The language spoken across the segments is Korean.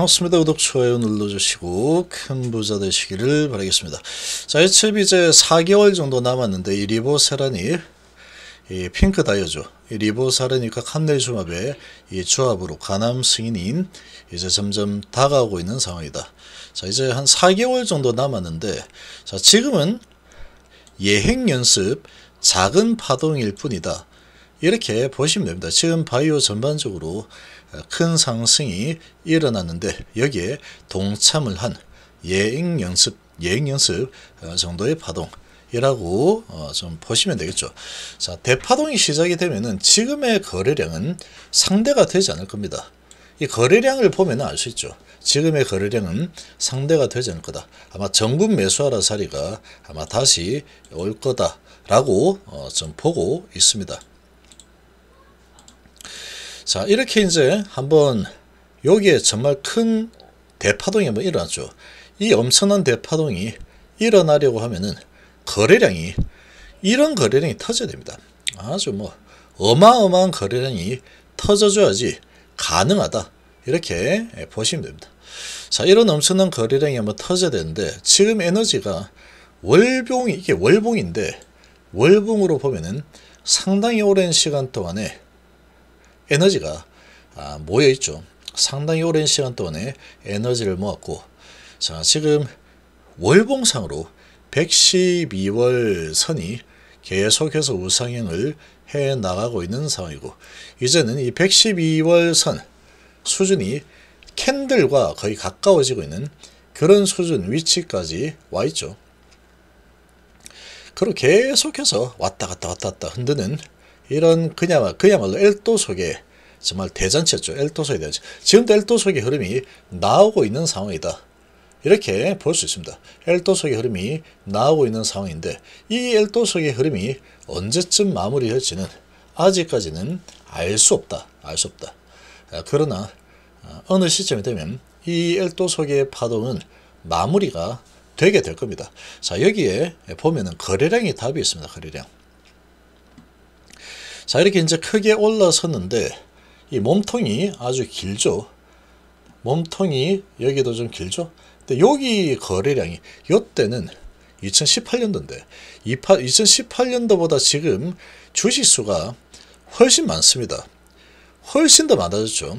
고맙습니다. 구독, 좋아요 눌러주시고 큰 부자 되시기를 바라겠습니다. 자, 이첩 이제 4개월 정도 남았는데 이 리보세라니 이 핑크 다이어죠. 이 리보사르니까 칸넬주합의 이 조합으로 간암 승인인 이제 점점 다가오고 있는 상황이다. 자 이제 한 4개월 정도 남았는데 자 지금은 예행 연습 작은 파동일 뿐이다. 이렇게 보시면 됩니다. 지금 바이오 전반적으로 큰 상승이 일어났는데 여기에 동참을 한 예행 연습, 예행 연습 어, 정도의 파동. 이라고 어, 좀 보시면 되겠죠. 자, 대파동이 시작이 되면은 지금의 거래량은 상대가 되지 않을 겁니다. 이 거래량을 보면 알 수 있죠. 지금의 거래량은 상대가 되지 않을 거다. 아마 전분 매수하라 사리가 아마 다시 올 거다라고 어, 좀 보고 있습니다. 자 이렇게 이제 한번 여기에 정말 큰 대파동이 한번 일어났죠. 이 엄청난 대파동이 일어나려고 하면은 거래량이 이런 거래량이 터져야 됩니다. 아주 뭐 어마어마한 거래량이 터져줘야지 가능하다 이렇게 보시면 됩니다. 자 이런 엄청난 거래량이 한번 터져야 되는데 지금 에너지가 월봉이 이게 월봉인데 월봉으로 보면은 상당히 오랜 시간 동안에 에너지가 아, 모여 있죠. 상당히 오랜 시간 동안에 에너지를 모았고 자 지금 월봉상으로 112월 선이 계속해서 우상향을 해 나가고 있는 상황이고 이제는 이 112월 선 수준이 캔들과 거의 가까워지고 있는 그런 수준 위치까지 와 있죠. 그리고 계속해서 왔다 갔다 왔다 갔다 흔드는 이런 그냥, 그야말로 엘도 속에 정말 대잔치였죠. 엘도 속에 대잔치. 지금도 엘도 속의 흐름이 나오고 있는 상황이다. 이렇게 볼 수 있습니다. 엘도 속의 흐름이 나오고 있는 상황인데 이 엘도 속의 흐름이 언제쯤 마무리할지는 아직까지는 알 수 없다. 알 수 없다. 아, 그러나 아, 어느 시점이 되면 이 엘도 속의 파동은 마무리가 되게 될 겁니다. 자 여기에 보면은 거래량이 답이 있습니다. 거래량. 자 이렇게 이제 크게 올라섰는데 이 몸통이 아주 길죠. 몸통이 여기도 좀 길죠. 근데 여기 거래량이 이때는 2018년도인데 2018년도보다 지금 주식수가 훨씬 많습니다. 훨씬 더 많아졌죠.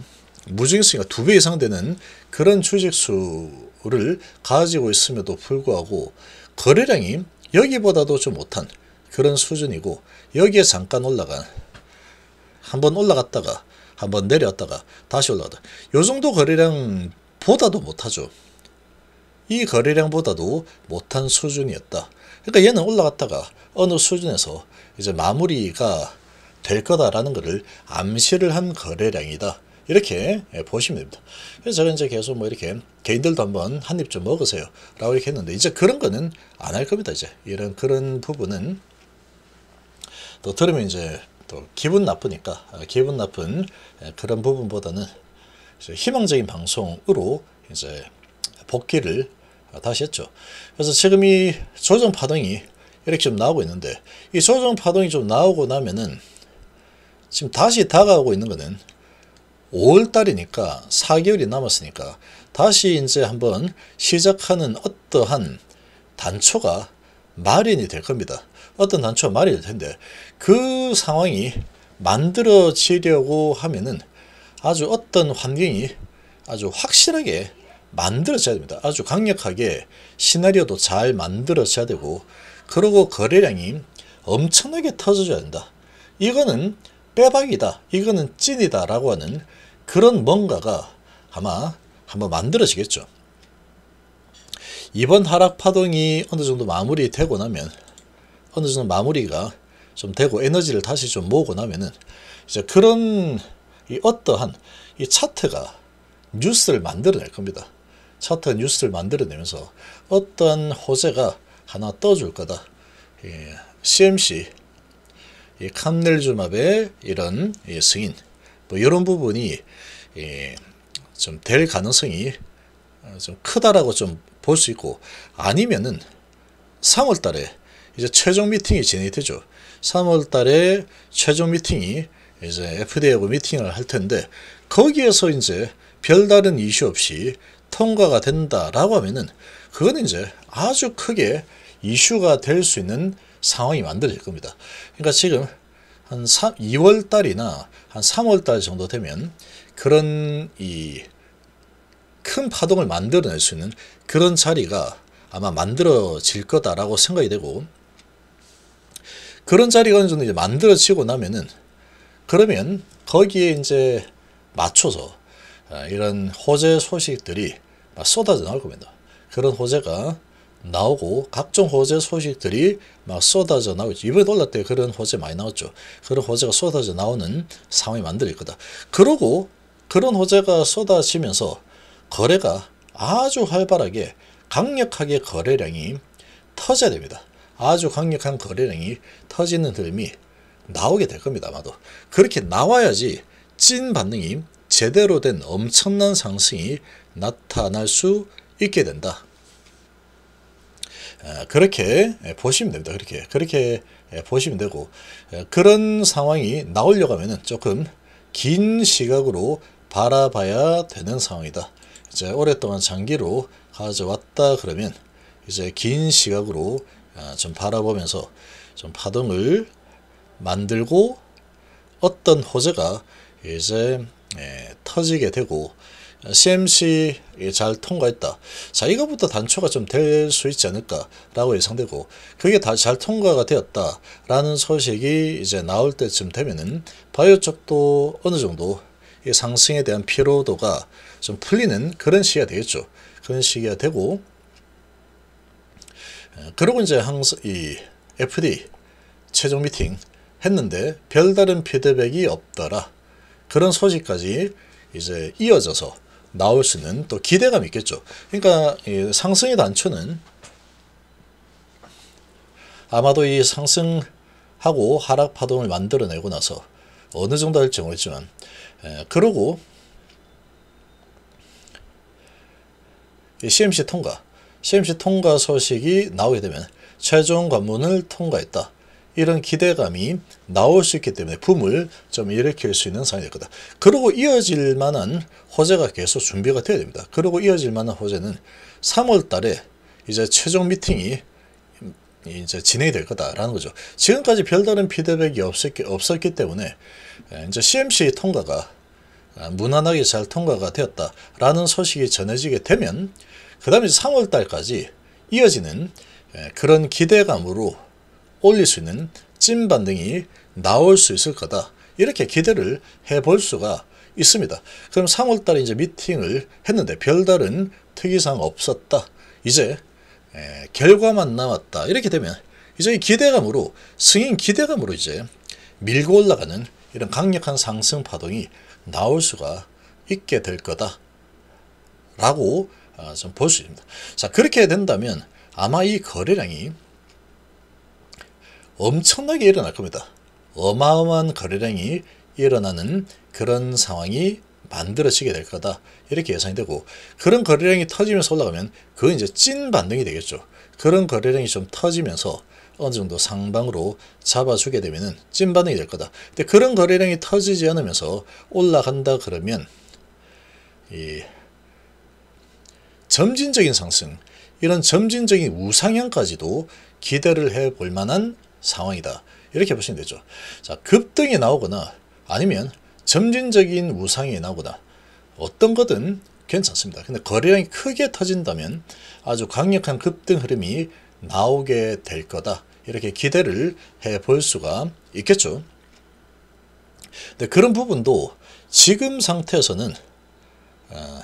무증수가 두배 이상 되는 그런 주식수를 가지고 있음에도 불구하고 거래량이 여기보다도 좀 못한 그런 수준이고 여기에 잠깐 올라간 한번 올라갔다가 한 번 내렸다가 다시 올라가다. 요 정도 거래량 보다도 못하죠. 이 거래량보다도 못한 수준이었다. 그러니까 얘는 올라갔다가 어느 수준에서 이제 마무리가 될 거다라는 것을 암시를 한 거래량이다. 이렇게 예, 보시면 됩니다. 그래서 제가 이제 계속 뭐 이렇게 개인들도 한 번 한 입 좀 먹으세요. 라고 이렇게 했는데 이제 그런 거는 안 할 겁니다. 이제 이런 그런 부분은 또 들으면 이제 또 기분 나쁘니까 아, 기분 나쁜 그런 부분보다는 희망적인 방송으로 이제 복귀를 아, 다시 했죠. 그래서 지금 이 조정 파동이 이렇게 좀 나오고 있는데 이 조정 파동이 좀 나오고 나면은 지금 다시 다가오고 있는 거는 5월달이니까 4개월이 남았으니까 다시 이제 한번 시작하는 어떠한 단초가 마련이 될 겁니다. 어떤 단추가 말될 텐데 그 상황이 만들어지려고 하면은 아주 어떤 환경이 아주 확실하게 만들어져야 됩니다. 아주 강력하게 시나리오도 잘 만들어져야 되고 그러고 거래량이 엄청나게 터져줘야 된다. 이거는 빼박이다. 이거는 찐이다. 라고 하는 그런 뭔가가 아마 한번 만들어지겠죠. 이번 하락 파동이 어느 정도 마무리되고 나면 어느 정도 마무리가 좀 되고 에너지를 다시 좀 모으고 나면은 이제 그런 이 어떠한 이 차트가 뉴스를 만들어낼 겁니다. 차트 뉴스를 만들어내면서 어떤 호재가 하나 떠줄 거다. 예, CMC, 이 캄넬주맙의 이런 예, 승인, 뭐 이런 부분이 예, 좀될 가능성이 좀 크다라고 좀 볼 수 있고 아니면은 3월달에 이제 최종 미팅이 진행이 되죠. 3월 달에 최종 미팅이 이제 FDA하고 미팅을 할 텐데 거기에서 이제 별다른 이슈 없이 통과가 된다라고 하면은 그건 이제 아주 크게 이슈가 될 수 있는 상황이 만들어질 겁니다. 그러니까 지금 한 3, 2월 달이나 한 3월 달 정도 되면 그런 이 큰 파동을 만들어낼 수 있는 그런 자리가 아마 만들어질 거다라고 생각이 되고 그런 자리가 어느 정도 이제 만들어지고 나면은 그러면 거기에 이제 맞춰서 아, 이런 호재 소식들이 쏟아져 나올 겁니다. 그런 호재가 나오고 각종 호재 소식들이 막 쏟아져 나오죠. 이번에 올랐 대요 그런 호재 많이 나왔죠. 그런 호재가 쏟아져 나오는 상황이 만들어질 거다. 그러고 그런 호재가 쏟아지면서 거래가 아주 활발하게 강력하게 거래량이 터져야 됩니다. 아주 강력한 거래량이 터지는 흐름이 나오게 될 겁니다. 아마도. 그렇게 나와야지 찐 반등이 제대로 된 엄청난 상승이 나타날 수 있게 된다. 아, 그렇게 예, 보시면 됩니다. 그렇게 그렇게 예, 보시면 되고 예, 그런 상황이 나오려고 하면 조금 긴 시각으로 바라봐야 되는 상황이다. 이제 오랫동안 장기로 가져왔다 그러면 이제 긴 시각으로 아, 좀 바라보면서 좀 파동을 만들고 어떤 호재가 이제 예, 터지게 되고 CMC 잘 통과했다. 자 이거부터 단초가 좀 될 수 있지 않을까라고 예상되고 그게 다 잘 통과가 되었다라는 소식이 이제 나올 때쯤 되면은 바이오 쪽도 어느 정도 이 상승에 대한 피로도가 좀 풀리는 그런 시기가 되겠죠. 그런 시기가 되고 그러고 이제 항상 이 FD 최종 미팅 했는데 별다른 피드백이 없더라. 그런 소식까지 이제 이어져서 나올 수는또 기대감이 있겠죠. 그러니까 상승의 단초는 아마도 이 상승하고 하락 파동을 만들어내고 나서 어느 정도 할지 모르겠지만 에, 그러고 CMC 통과 CMC 통과 소식이 나오게 되면 최종 관문을 통과했다. 이런 기대감이 나올 수 있기 때문에 붐을 좀 일으킬 수 있는 상황일 거다. 그러고 이어질 만한 호재가 계속 준비가 되어야 됩니다. 그러고 이어질 만한 호재는 3월 달에 이제 최종 미팅이 이제 진행이 될 거다라는 거죠. 지금까지 별다른 피드백이 없었기, 없었기 때문에 예, 이제 CMC 통과가 아, 무난하게 잘 통과가 되었다라는 소식이 전해지게 되면 그 다음에 3월달까지 이어지는 예, 그런 기대감으로 올릴 수 있는 찐 반등이 나올 수 있을 거다. 이렇게 기대를 해볼 수가 있습니다. 그럼 3월달에 이제 미팅을 했는데 별다른 특이사항 없었다. 이제 예, 결과만 남았다. 이렇게 되면 이제 기대감으로 승인 기대감으로 이제 밀고 올라가는 이런 강력한 상승 파동이 나올 수가 있게 될 거다. 라고 어, 아, 좀 볼 수 있습니다. 자 그렇게 된다면 아마 이 거래량이 엄청나게 일어날 겁니다. 어마어마한 거래량이 일어나는 그런 상황이 만들어지게 될 거다 이렇게 예상이 되고 그런 거래량이 터지면서 올라가면 그건 이제 찐 반등이 되겠죠 그런 거래량이 좀 터지면서 어느 정도 상방으로 잡아주게 되면찐 반응이 될 거다 근데 그런 거래량이 터지지 않으면서 올라간다 그러면 이 점진적인 상승, 이런 점진적인 우상향까지도 기대를 해 볼 만한 상황이다. 이렇게 보시면 되죠. 자, 급등이 나오거나 아니면 점진적인 우상이 나오거나 어떤 거든 괜찮습니다. 근데 거래량이 크게 터진다면 아주 강력한 급등 흐름이 나오게 될 거다. 이렇게 기대를 해 볼 수가 있겠죠. 근데 그런 부분도 지금 상태에서는 어,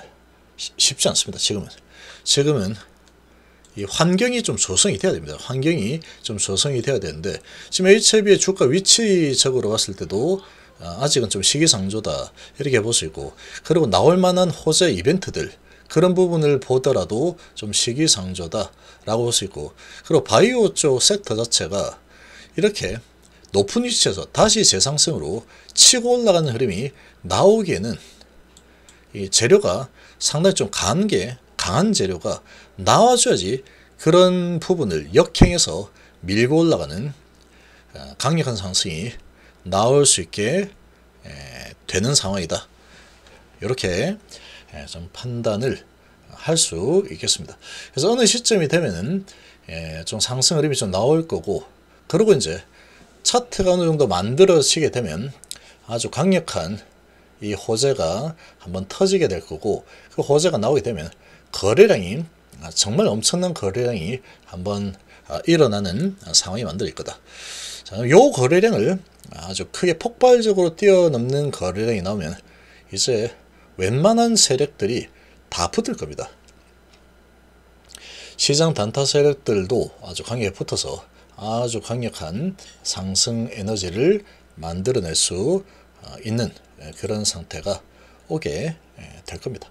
쉽지 않습니다. 지금은. 지금은 이 환경이 좀 조성이 돼야 됩니다. 환경이 좀 조성이 돼야 되는데 지금 HIV의 주가 위치적으로 봤을 때도 아, 아직은 좀 시기상조다 이렇게 보시고 그리고 나올 만한 호재 이벤트들 그런 부분을 보더라도 좀 시기상조다 라고 볼 수 있고 그리고 바이오 쪽 섹터 자체가 이렇게 높은 위치에서 다시 재상승으로 치고 올라가는 흐름이 나오기에는 이 재료가 상당히 좀 강한 게 강한 재료가 나와줘야지 그런 부분을 역행해서 밀고 올라가는 아, 강력한 상승이 나올 수 있게 되는 상황이다. 이렇게 좀 판단을 할 수 있겠습니다. 그래서 어느 시점이 되면은 좀 상승 흐름이 좀 나올 거고 그리고 이제 차트가 어느 정도 만들어지게 되면 아주 강력한 이 호재가 한번 터지게 될 거고 그 호재가 나오게 되면 거래량이 정말 엄청난 거래량이 한번 아, 일어나는 상황이 만들 거다. 자, 요 거래량을 아주 크게 폭발적으로 뛰어넘는 거래량이 나오면 이제 웬만한 세력들이 다 붙을 겁니다. 시장 단타 세력들도 아주 강하게 붙어서 아주 강력한 상승 에너지를 만들어낼 수 아, 있는 예, 그런 상태가 오게 예, 될 겁니다.